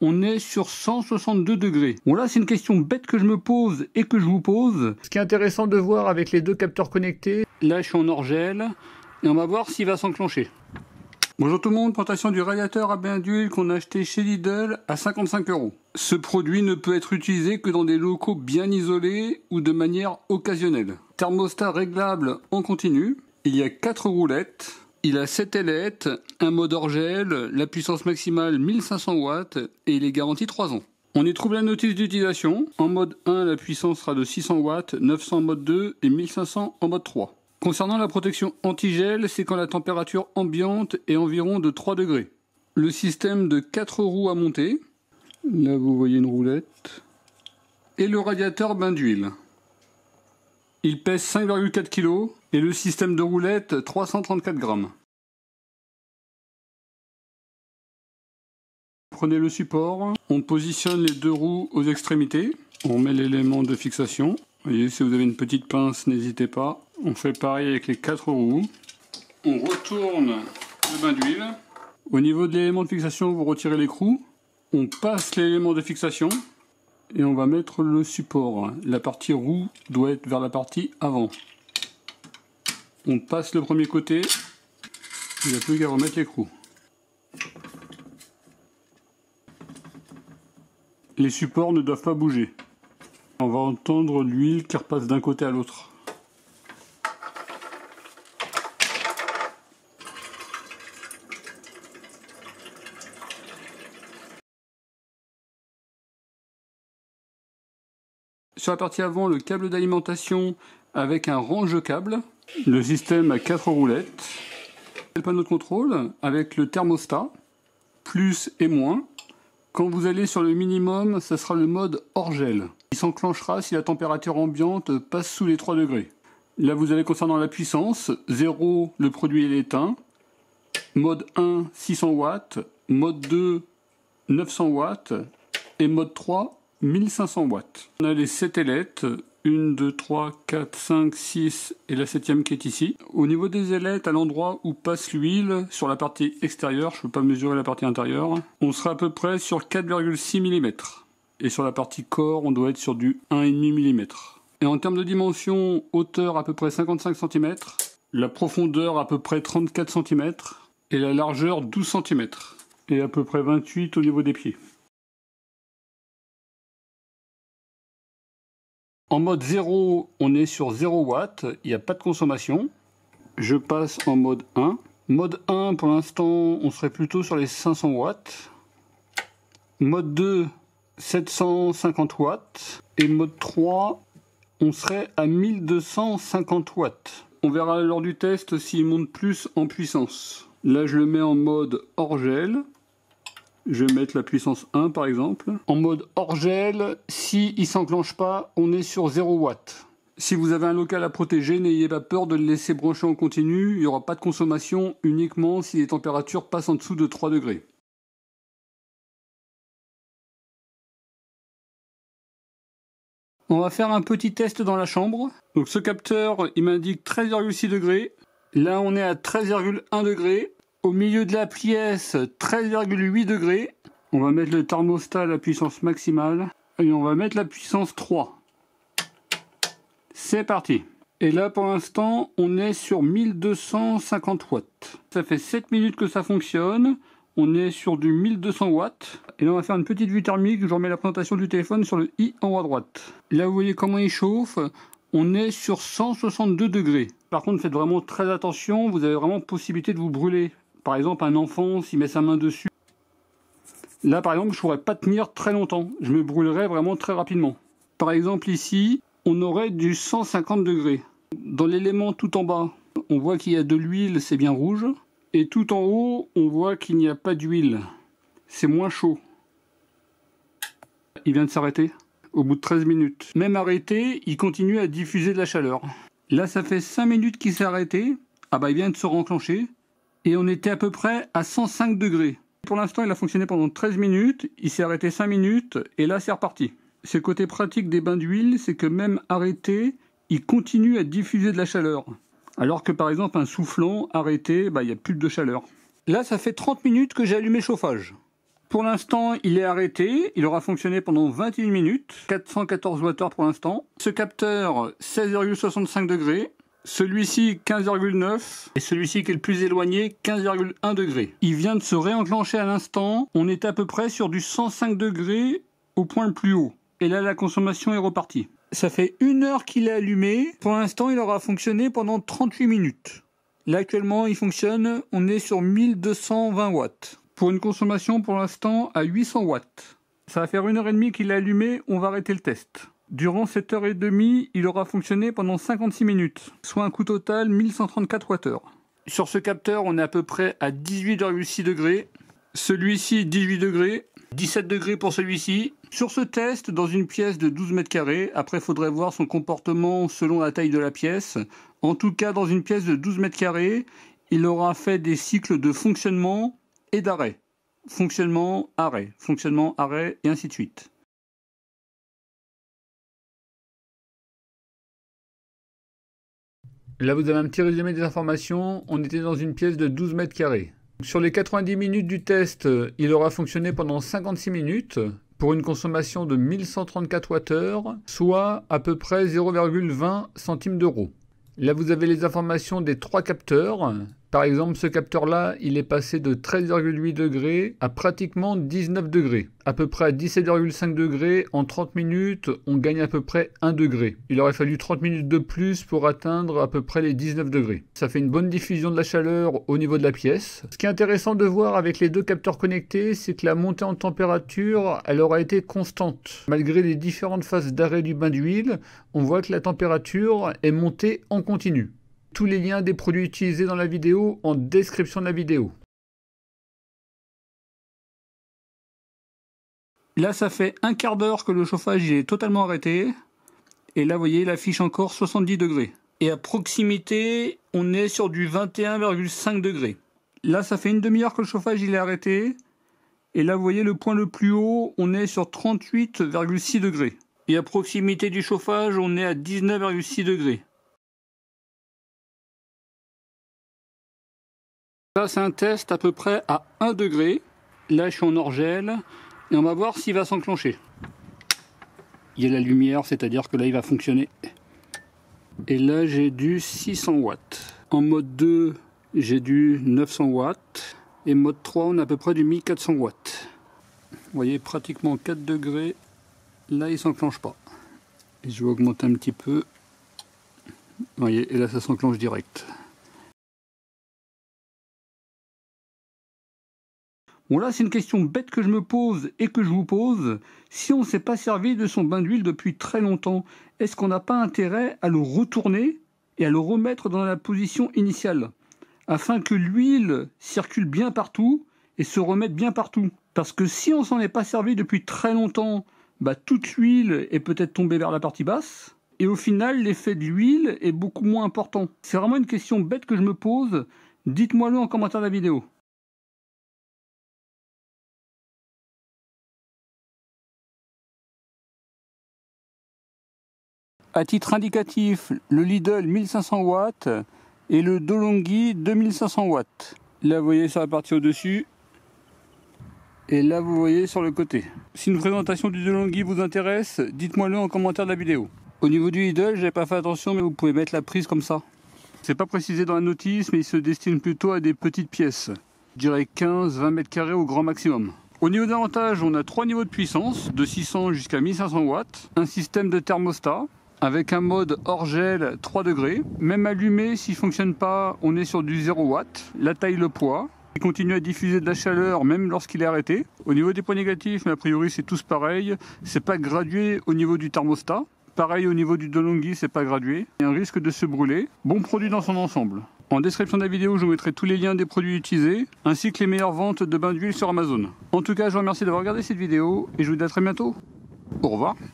on est sur 162 degrés. Bon là c'est une question bête que je me pose et que je vous pose. Ce qui est intéressant de voir avec les deux capteurs connectés. Là je suis en orgel et on va voir s'il va s'enclencher. Bonjour tout le monde, plantation du radiateur à bain d'huile qu'on a acheté chez Lidl à 55 euros. Ce produit ne peut être utilisé que dans des locaux bien isolés ou de manière occasionnelle. Thermostat réglable en continu. Il y a quatre roulettes il a 7 ailettes, un mode gel, la puissance maximale 1500 watts et il est garanti 3 ans. On y trouve la notice d'utilisation. En mode 1, la puissance sera de 600 watts, 900 en mode 2 et 1500 en mode 3. Concernant la protection anti-gel, c'est quand la température ambiante est environ de 3 degrés. Le système de 4 roues à monter. Là, vous voyez une roulette. Et le radiateur bain d'huile. Il pèse 5,4 kg et le système de roulette 334 grammes. Prenez le support, on positionne les deux roues aux extrémités, on met l'élément de fixation. Vous voyez, si vous avez une petite pince, n'hésitez pas. On fait pareil avec les quatre roues. On retourne le bain d'huile. Au niveau de l'élément de fixation, vous retirez l'écrou. On passe l'élément de fixation et on va mettre le support. La partie roue doit être vers la partie avant. On passe le premier côté, il n'y a plus qu'à remettre l'écrou. Les supports ne doivent pas bouger. On va entendre l'huile qui repasse d'un côté à l'autre. Sur la partie avant, le câble d'alimentation avec un range-câble. Le système à quatre roulettes. Le panneau de contrôle avec le thermostat, plus et moins. Quand vous allez sur le minimum, ça sera le mode hors gel. Il s'enclenchera si la température ambiante passe sous les 3 degrés. Là, vous allez concernant la puissance, 0, le produit est éteint. Mode 1, 600 watts. Mode 2, 900 watts. Et mode 3, 1500 watts. On a les 7 ailettes, 1, 2, 3, 4, 5, 6 et la 7 septième qui est ici. Au niveau des ailettes, à l'endroit où passe l'huile, sur la partie extérieure, je ne peux pas mesurer la partie intérieure, on sera à peu près sur 4,6 mm. Et sur la partie corps, on doit être sur du 1,5 mm. Et en termes de dimension, hauteur à peu près 55 cm, la profondeur à peu près 34 cm, et la largeur 12 cm, et à peu près 28 au niveau des pieds. En mode 0, on est sur 0 watts, il n'y a pas de consommation. Je passe en mode 1. Mode 1, pour l'instant, on serait plutôt sur les 500 watts. Mode 2, 750 watts. Et mode 3, on serait à 1250 watts. On verra lors du test s'il monte plus en puissance. Là, je le mets en mode hors gel. Je vais mettre la puissance 1 par exemple. En mode hors gel, si il s'enclenche pas, on est sur 0 watts. Si vous avez un local à protéger, n'ayez pas peur de le laisser brancher en continu, il n'y aura pas de consommation uniquement si les températures passent en dessous de 3 degrés. On va faire un petit test dans la chambre. ce capteur, il m'indique 13,6 degrés. Là, on est à 13,1 degrés. Au milieu de la pièce, 13,8 degrés. On va mettre le thermostat à la puissance maximale. Et on va mettre la puissance 3. C'est parti. Et là, pour l'instant, on est sur 1250 watts. Ça fait 7 minutes que ça fonctionne. On est sur du 1200 watts. Et on va faire une petite vue thermique. Je remets la présentation du téléphone sur le i en haut à droite. Là, vous voyez comment il chauffe. On est sur 162 degrés. Par contre, faites vraiment très attention. Vous avez vraiment possibilité de vous brûler par exemple, un enfant, s'il met sa main dessus, là, par exemple, je ne pourrais pas tenir très longtemps. Je me brûlerais vraiment très rapidement. Par exemple, ici, on aurait du 150 degrés. Dans l'élément tout en bas, on voit qu'il y a de l'huile, c'est bien rouge. Et tout en haut, on voit qu'il n'y a pas d'huile. C'est moins chaud. Il vient de s'arrêter au bout de 13 minutes. Même arrêté, il continue à diffuser de la chaleur. Là, ça fait 5 minutes qu'il s'est arrêté. Ah bah, il vient de se renclencher et on était à peu près à 105 degrés. Pour l'instant, il a fonctionné pendant 13 minutes, il s'est arrêté 5 minutes, et là, c'est reparti. C'est côté pratique des bains d'huile, c'est que même arrêté, il continue à diffuser de la chaleur. Alors que par exemple, un soufflant arrêté, bah, il n'y a plus de chaleur. Là, ça fait 30 minutes que j'ai allumé le chauffage. Pour l'instant, il est arrêté. Il aura fonctionné pendant 21 minutes. 414 w pour l'instant. Ce capteur, 16,65 degrés. Celui-ci 15,9 et celui-ci qui est le plus éloigné 15,1 degrés. Il vient de se réenclencher à l'instant. On est à peu près sur du 105 degrés au point le plus haut. Et là, la consommation est repartie. Ça fait une heure qu'il est allumé. Pour l'instant, il aura fonctionné pendant 38 minutes. Là, actuellement, il fonctionne. On est sur 1220 watts. Pour une consommation, pour l'instant, à 800 watts. Ça va faire une heure et demie qu'il est allumé. On va arrêter le test. Durant 7 h et demie, il aura fonctionné pendant 56 minutes, soit un coût total 1134 Wh. Sur ce capteur, on est à peu près à 18,6 degrés. Celui-ci, 18 degrés. 17 degrés pour celui-ci. Sur ce test, dans une pièce de 12 mètres carrés, après faudrait voir son comportement selon la taille de la pièce. En tout cas, dans une pièce de 12 mètres carrés, il aura fait des cycles de fonctionnement et d'arrêt. Fonctionnement, arrêt, fonctionnement, arrêt, et ainsi de suite. Là, vous avez un petit résumé des informations. On était dans une pièce de 12 mètres carrés. Sur les 90 minutes du test, euh, il aura fonctionné pendant 56 minutes pour une consommation de 1134 Wh, soit à peu près 0,20 centimes d'euros. Là, vous avez les informations des trois capteurs par exemple, ce capteur-là, il est passé de 13,8 degrés à pratiquement 19 degrés. À peu près à 17,5 degrés, en 30 minutes, on gagne à peu près 1 degré. Il aurait fallu 30 minutes de plus pour atteindre à peu près les 19 degrés. Ça fait une bonne diffusion de la chaleur au niveau de la pièce. Ce qui est intéressant de voir avec les deux capteurs connectés, c'est que la montée en température, elle aura été constante. Malgré les différentes phases d'arrêt du bain d'huile, on voit que la température est montée en continu. Tous les liens des produits utilisés dans la vidéo en description de la vidéo. Là, ça fait un quart d'heure que le chauffage est totalement arrêté. Et là, vous voyez, il affiche encore 70 degrés. Et à proximité, on est sur du 21,5 degrés. Là, ça fait une demi-heure que le chauffage il est arrêté. Et là, vous voyez, le point le plus haut, on est sur 38,6 degrés. Et à proximité du chauffage, on est à 19,6 degrés. Là c'est un test à peu près à 1 degré. Là, je suis en orgel. Et on va voir s'il va s'enclencher. Il y a la lumière, c'est-à-dire que là, il va fonctionner. Et là, j'ai du 600 watts. En mode 2, j'ai du 900 watts. Et mode 3, on a à peu près du 1400 watts. Vous voyez, pratiquement 4 degrés. Là, il s'enclenche pas. Et je vais augmenter un petit peu. Vous voyez, et là, ça s'enclenche direct. Bon là, c'est une question bête que je me pose et que je vous pose. Si on ne s'est pas servi de son bain d'huile depuis très longtemps, est-ce qu'on n'a pas intérêt à le retourner et à le remettre dans la position initiale afin que l'huile circule bien partout et se remette bien partout Parce que si on s'en est pas servi depuis très longtemps, bah, toute l'huile est peut-être tombée vers la partie basse et au final, l'effet de l'huile est beaucoup moins important. C'est vraiment une question bête que je me pose. Dites-moi-le en commentaire de la vidéo. À titre indicatif, le Lidl 1500 watts et le Dolonghi 2500 watts. Là, vous voyez sur la partie au-dessus. Et là, vous voyez sur le côté. Si une présentation du Dolonghi vous intéresse, dites-moi le en commentaire de la vidéo. Au niveau du Lidl, j'ai pas fait attention, mais vous pouvez mettre la prise comme ça. C'est pas précisé dans la notice, mais il se destine plutôt à des petites pièces. Je dirais 15-20 mètres carrés au grand maximum. Au niveau d'avantage, on a trois niveaux de puissance, de 600 jusqu'à 1500 watts, un système de thermostat, avec un mode hors gel 3 degrés. Même allumé, s'il fonctionne pas, on est sur du 0 watt. La taille, le poids. Il continue à diffuser de la chaleur même lorsqu'il est arrêté. Au niveau des points négatifs, mais a priori c'est tous pareil. C'est pas gradué au niveau du thermostat. Pareil au niveau du DeLonghi, c'est pas gradué. Il y a un risque de se brûler. Bon produit dans son ensemble. En description de la vidéo, je vous mettrai tous les liens des produits utilisés, ainsi que les meilleures ventes de bains d'huile sur Amazon. En tout cas, je vous remercie d'avoir regardé cette vidéo et je vous dis à très bientôt. Au revoir.